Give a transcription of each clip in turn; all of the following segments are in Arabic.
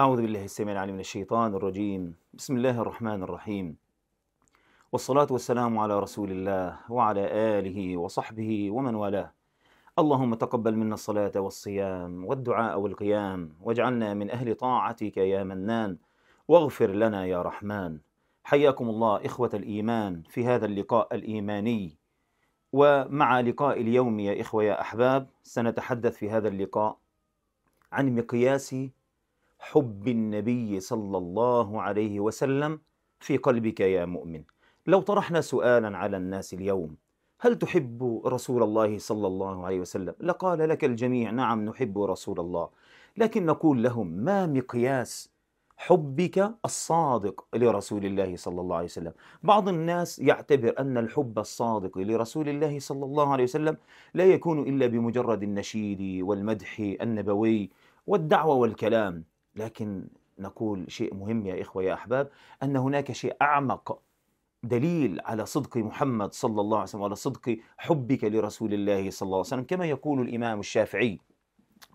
أعوذ بالله السميع العليم من الشيطان الرجيم بسم الله الرحمن الرحيم والصلاة والسلام على رسول الله وعلى آله وصحبه ومن والاه اللهم تقبل منا الصلاة والصيام والدعاء والقيام واجعلنا من أهل طاعتك يا منان واغفر لنا يا رحمن حياكم الله إخوة الإيمان في هذا اللقاء الإيماني ومع لقاء اليوم يا إخوة يا أحباب سنتحدث في هذا اللقاء عن مقياس حب النبي صلى الله عليه وسلم في قلبك يا مؤمن لو طرحنا سؤالا على الناس اليوم هل تحب رسول الله صلى الله عليه وسلم لقال لك الجميع نعم نحب رسول الله لكن نقول لهم ما مقياس حبك الصادق لرسول الله صلى الله عليه وسلم بعض الناس يعتبر أن الحب الصادق لرسول الله صلى الله عليه وسلم لا يكون إلا بمجرد النشيد والمدح النبوي والدعوة والكلام لكن نقول شيء مهم يا إخوة يا أحباب أن هناك شيء أعمق دليل على صدق محمد صلى الله عليه وسلم وعلى صدق حبك لرسول الله صلى الله عليه وسلم كما يقول الإمام الشافعي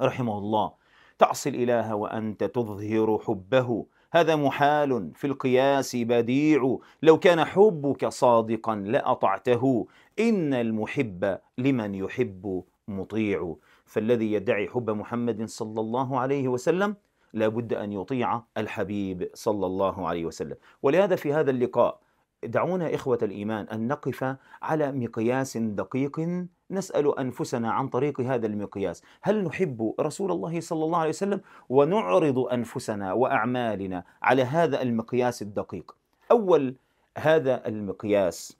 رحمه الله تعصي الإله وأنت تظهر حبه هذا محال في القياس بديع لو كان حبك صادقا لأطعته إن المحب لمن يحب مطيع فالذي يدعي حب محمد صلى الله عليه وسلم لابد أن يطيع الحبيب صلى الله عليه وسلم ولهذا في هذا اللقاء دعونا إخوة الإيمان أن نقف على مقياس دقيق نسأل أنفسنا عن طريق هذا المقياس هل نحب رسول الله صلى الله عليه وسلم ونعرض أنفسنا وأعمالنا على هذا المقياس الدقيق أول هذا المقياس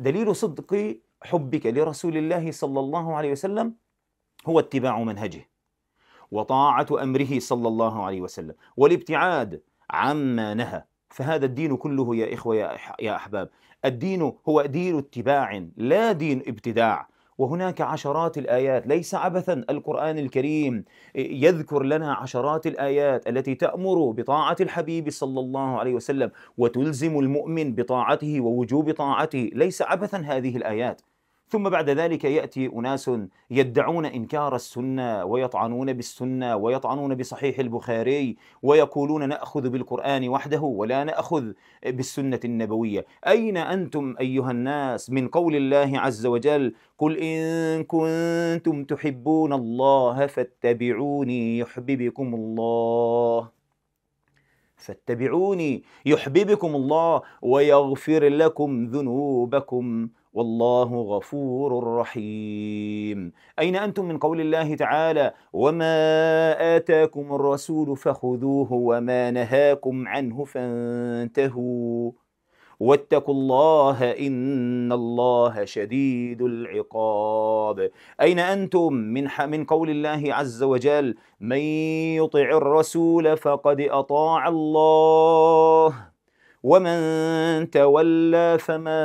دليل صدق حبك لرسول الله صلى الله عليه وسلم هو اتباع منهجه وطاعة أمره صلى الله عليه وسلم والابتعاد عما نهى فهذا الدين كله يا إخوة يا أحباب الدين هو دين اتباع لا دين ابتداع وهناك عشرات الآيات ليس عبثا القرآن الكريم يذكر لنا عشرات الآيات التي تأمر بطاعة الحبيب صلى الله عليه وسلم وتلزم المؤمن بطاعته ووجوب طاعته ليس عبثا هذه الآيات ثم بعد ذلك ياتي اناس يدعون انكار السنه ويطعنون بالسنه ويطعنون بصحيح البخاري ويقولون ناخذ بالقران وحده ولا ناخذ بالسنه النبويه، اين انتم ايها الناس من قول الله عز وجل قل ان كنتم تحبون الله فاتبعوني يحببكم الله. فاتبعوني يحببكم الله ويغفر لكم ذنوبكم والله غفور رحيم أين أنتم من قول الله تعالى وما آتاكم الرسول فخذوه وما نهاكم عنه فانتهوا واتقوا الله إن الله شديد العقاب أين أنتم من, من قول الله عز وجل من يطع الرسول فقد أطاع الله ومن تولى فما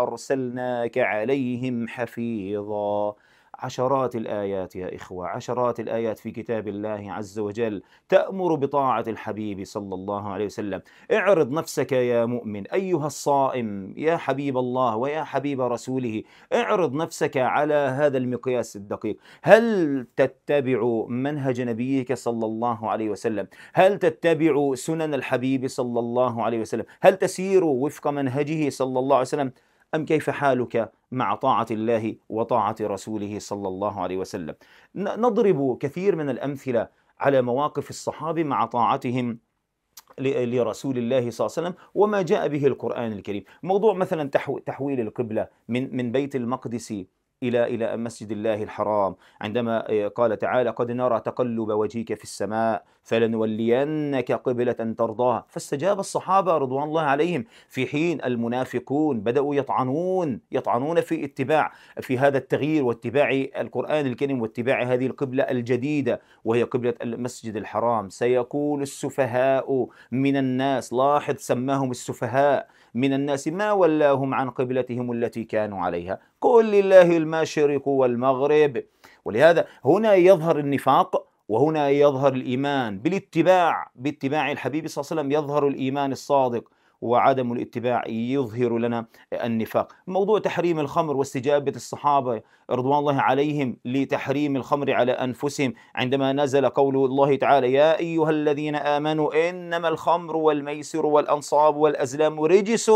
ارسلناك عليهم حفيظا عشرات الآيات يا إخوة عشرات الآيات في كتاب الله عز وجل تأمر بطاعة الحبيب صلى الله عليه وسلم اعرض نفسك يا مؤمن أيها الصائم يا حبيب الله ويا حبيب رسوله اعرض نفسك على هذا المقياس الدقيق هل تتبع منهج نبيك صلى الله عليه وسلم هل تتبع سنن الحبيب صلى الله عليه وسلم هل تسير وفق منهجه صلى الله عليه وسلم أم كيف حالك مع طاعة الله وطاعة رسوله صلى الله عليه وسلم نضرب كثير من الأمثلة على مواقف الصحابة مع طاعتهم لرسول الله صلى الله عليه وسلم وما جاء به القرآن الكريم موضوع مثلا تحويل القبلة من بيت المقدس إلى إلى مسجد الله الحرام عندما آه، قال تعالى قد نرى تقلب وجهك في السماء فلنولينك قبلة ترضاها فاستجاب الصحابة رضوان الله عليهم في حين المنافقون بدأوا يطعنون يطعنون في اتباع في هذا التغيير واتباع القرآن الكريم واتباع هذه القبلة الجديدة وهي قبلة المسجد الحرام سيقول السفهاء من الناس لاحظ سماهم السفهاء من الناس ما ولاهم عن قبلتهم التي كانوا عليها قل لله المشرق والمغرب ولهذا هنا يظهر النفاق وهنا يظهر الإيمان بالاتباع باتباع الحبيب صلى الله عليه وسلم يظهر الإيمان الصادق وعدم الاتباع يظهر لنا النفاق موضوع تحريم الخمر واستجابة الصحابة رضوان الله عليهم لتحريم الخمر على أنفسهم عندما نزل قول الله تعالى يا أيها الذين آمنوا إنما الخمر والميسر والأنصاب والأزلام رجس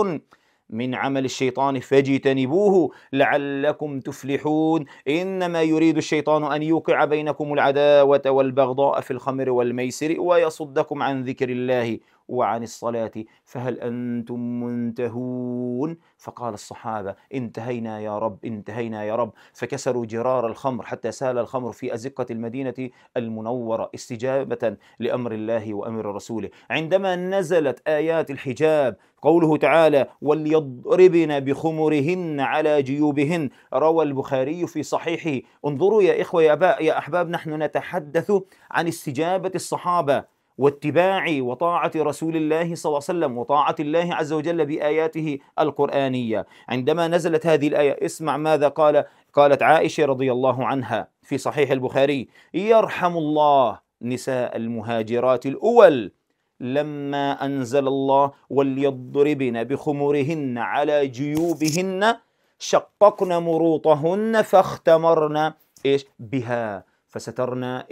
من عمل الشيطان فاجتنبوه لعلكم تفلحون انما يريد الشيطان ان يوقع بينكم العداوه والبغضاء في الخمر والميسر ويصدكم عن ذكر الله وعن الصلاة فهل أنتم منتهون فقال الصحابة انتهينا يا رب انتهينا يا رب فكسروا جرار الخمر حتى سال الخمر في أزقة المدينة المنورة استجابة لأمر الله وأمر رسوله عندما نزلت آيات الحجاب قوله تعالى وليضربن بخمرهن على جيوبهن روى البخاري في صحيحه انظروا يا إخوة يا أباء يا أحباب نحن نتحدث عن استجابة الصحابة واتباع وطاعة رسول الله صلى الله عليه وسلم وطاعة الله عز وجل بآياته القرآنية عندما نزلت هذه الآية اسمع ماذا قال قالت عائشة رضي الله عنها في صحيح البخاري يرحم الله نساء المهاجرات الأول لما أنزل الله وليضربن بخمرهن على جيوبهن شققن مروطهن فاختمرن إيش بها فسترنا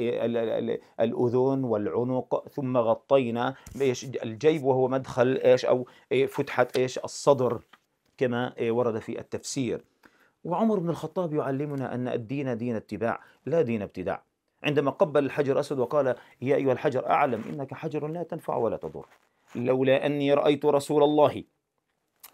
الأذن والعنق ثم غطينا الجيب وهو مدخل إيش أو إيه؟ فتحة إيش الصدر كما إيه؟ ورد في التفسير وعمر بن الخطاب يعلمنا أن الدين دين اتباع لا دين ابتداع عندما قبل الحجر اسد وقال يا أيها الحجر أعلم إنك حجر لا تنفع ولا تضر لولا أني رأيت رسول الله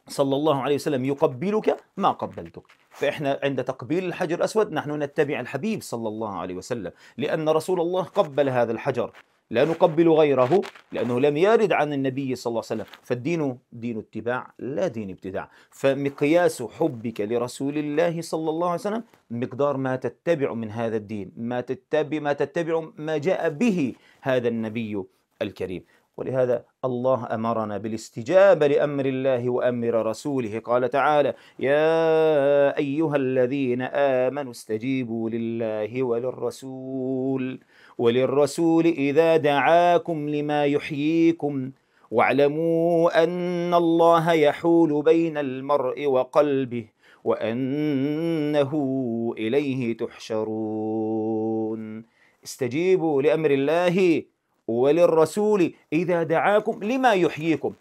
صلى الله عليه وسلم يقبلك ما قبلتك فإحنا عند تقبيل الحجر الأسود نحن نتبع الحبيب صلى الله عليه وسلم لأن رسول الله قبل هذا الحجر لا نقبل غيره لأنه لم يرد عن النبي صلى الله عليه وسلم فالدين دين اتباع لا دين ابتداع فمقياس حبك لرسول الله صلى الله عليه وسلم مقدار ما تتبع من هذا الدين ما تتبع ما تتبع ما جاء به هذا النبي الكريم ولهذا الله امرنا بالاستجابه لامر الله وامر رسوله قال تعالى يا ايها الذين امنوا استجيبوا لله وللرسول وللرسول اذا دعاكم لما يحييكم واعلموا ان الله يحول بين المرء وقلبه وانه اليه تحشرون استجيبوا لامر الله وللرسول إذا دعاكم لما يحييكم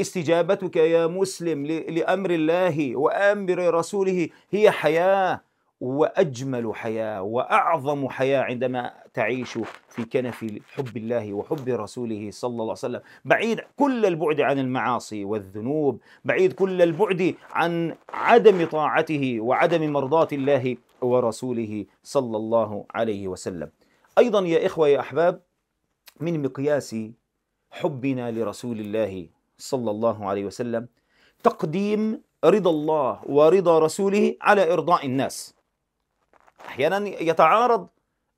استجابتك يا مسلم لأمر الله وأمر رسوله هي حياة وأجمل حياة وأعظم حياة عندما تعيش في كنف حب الله وحب رسوله صلى الله عليه وسلم بعيد كل البعد عن المعاصي والذنوب بعيد كل البعد عن عدم طاعته وعدم مرضاة الله ورسوله صلى الله عليه وسلم أيضا يا إخوة يا أحباب من مقياس حبنا لرسول الله صلى الله عليه وسلم تقديم رضا الله ورضا رسوله على ارضاء الناس احيانا يتعارض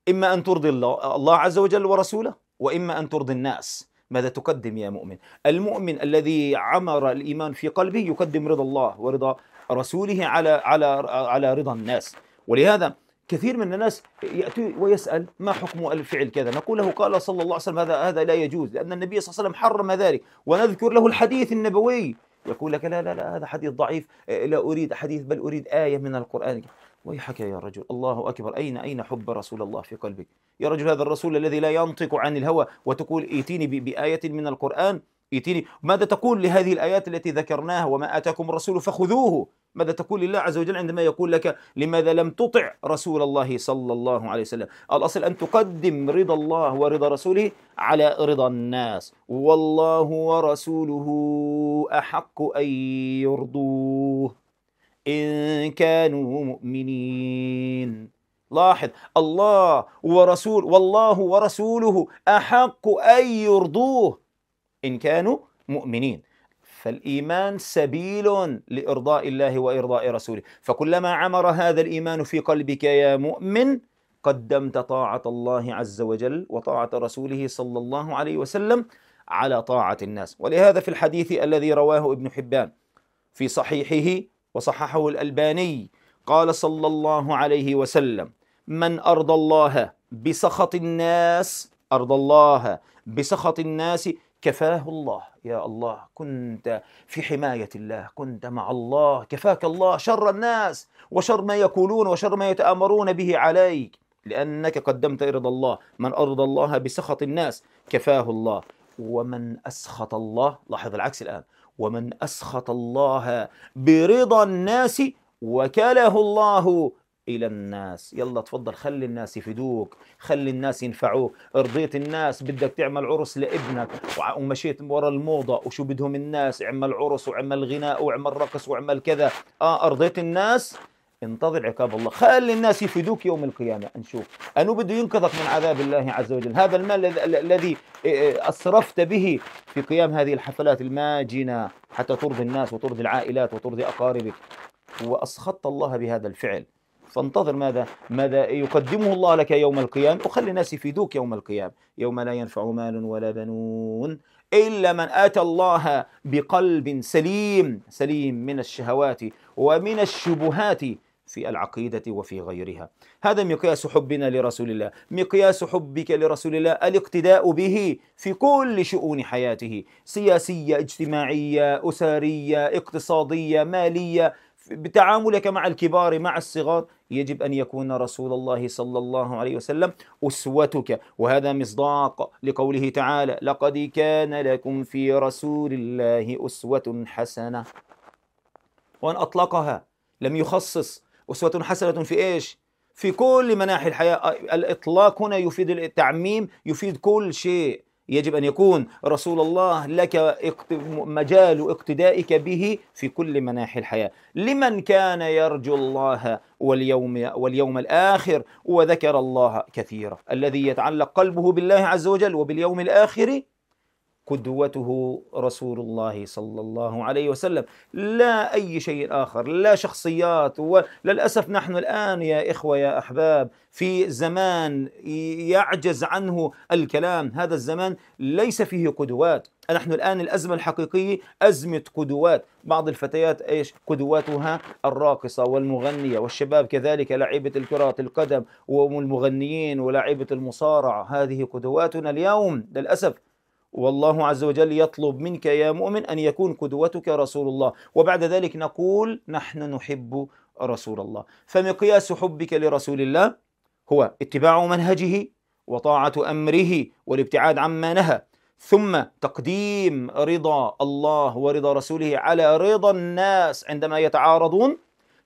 اما ان ترضي الله الله عز وجل ورسوله واما ان ترضي الناس ماذا تقدم يا مؤمن المؤمن الذي عمر الايمان في قلبه يقدم رضا الله ورضا رسوله على على على رضا الناس ولهذا كثير من الناس يأتي ويسأل ما حكم الفعل كذا نقول له قال صلى الله عليه وسلم هذا هذا لا يجوز لأن النبي صلى الله عليه وسلم حرم ذلك ونذكر له الحديث النبوي يقول لك لا لا لا هذا حديث ضعيف لا أريد حديث بل أريد آية من القرآن ويحك يا رجل الله أكبر أين أين حب رسول الله في قلبك يا رجل هذا الرسول الذي لا ينطق عن الهوى وتقول ائتيني بآية من القرآن يتيني ماذا تقول لهذه الآيات التي ذكرناها وما آتاكم الرسول فخذوه ماذا تقول لله عز وجل عندما يقول لك لماذا لم تطع رسول الله صلى الله عليه وسلم الأصل أن تقدم رضا الله ورضا رسوله على رضا الناس والله ورسوله أحق أن يرضوه إن كانوا مؤمنين لاحظ الله ورسول والله ورسوله أحق أن يرضوه إن كانوا مؤمنين فالإيمان سبيل لإرضاء الله وإرضاء رسوله فكلما عمر هذا الإيمان في قلبك يا مؤمن قدمت طاعة الله عز وجل وطاعة رسوله صلى الله عليه وسلم على طاعة الناس ولهذا في الحديث الذي رواه ابن حبان في صحيحه وصححه الألباني قال صلى الله عليه وسلم من أرضى الله بسخط الناس أرضى الله بسخط الناس كفاه الله يا الله كنت في حماية الله كنت مع الله كفاك الله شر الناس وشر ما يقولون وشر ما يتآمرون به عليك لأنك قدمت رضا الله من أرضى الله بسخط الناس كفاه الله ومن أسخط الله لاحظ العكس الآن ومن أسخط الله برضا الناس وكله الله إلى الناس يلا تفضل خلي الناس يفيدوك خلي الناس ينفعوك رضيت الناس بدك تعمل عرس لابنك ومشيت ورا الموضة وشو بدهم الناس اعمل عرس واعمل غناء واعمل رقص واعمل كذا آه أرضيت الناس انتظر عقاب الله خلي الناس يفيدوك يوم القيامة نشوف أنه بده ينقذك من عذاب الله عز وجل هذا المال الذي آه، آه، أسرفت به في قيام هذه الحفلات الماجنة حتى ترضي الناس وترضي العائلات وترضي أقاربك وأسخطت الله بهذا الفعل فانتظر ماذا ماذا يقدمه الله لك يوم القيامة وخلي الناس يفيدوك يوم القيامة يوم لا ينفع مال ولا بنون إلا من آتى الله بقلب سليم سليم من الشهوات ومن الشبهات في العقيدة وفي غيرها هذا مقياس حبنا لرسول الله مقياس حبك لرسول الله الاقتداء به في كل شؤون حياته سياسية اجتماعية أسرية اقتصادية مالية بتعاملك مع الكبار مع الصغار يجب أن يكون رسول الله صلى الله عليه وسلم أسوتك وهذا مصداق لقوله تعالى لقد كان لكم في رسول الله أسوة حسنة وأن أطلقها لم يخصص أسوة حسنة في إيش؟ في كل مناحي الحياة الإطلاق هنا يفيد التعميم يفيد كل شيء يجب أن يكون رسول الله لك مجال اقتدائك به في كل مناحي الحياة لمن كان يرجو الله واليوم, واليوم الآخر وذكر الله كثيرا الذي يتعلق قلبه بالله عز وجل وباليوم الآخر قدوته رسول الله صلى الله عليه وسلم لا أي شيء آخر لا شخصيات وللأسف نحن الآن يا إخوة يا أحباب في زمان يعجز عنه الكلام هذا الزمان ليس فيه قدوات نحن الآن الأزمة الحقيقية أزمة قدوات بعض الفتيات إيش قدواتها الراقصة والمغنية والشباب كذلك لعيبة الكرة القدم والمغنيين ولاعيبة المصارعة هذه قدواتنا اليوم للأسف والله عز وجل يطلب منك يا مؤمن أن يكون قدوتك رسول الله وبعد ذلك نقول نحن نحب رسول الله فمقياس حبك لرسول الله هو اتباع منهجه وطاعة أمره والابتعاد عما نهى ثم تقديم رضا الله ورضا رسوله على رضا الناس عندما يتعارضون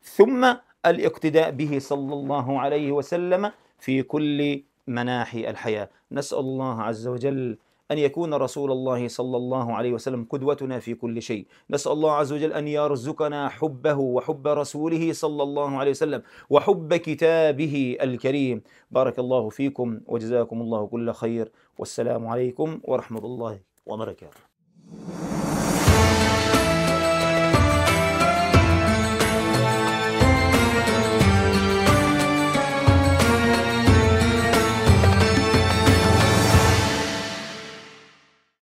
ثم الاقتداء به صلى الله عليه وسلم في كل مناحي الحياة نسأل الله عز وجل أن يكون رسول الله صلى الله عليه وسلم قدوتنا في كل شيء نسأل الله عز وجل أن يرزقنا حبه وحب رسوله صلى الله عليه وسلم وحب كتابه الكريم بارك الله فيكم وجزاكم الله كل خير والسلام عليكم ورحمة الله وبركاته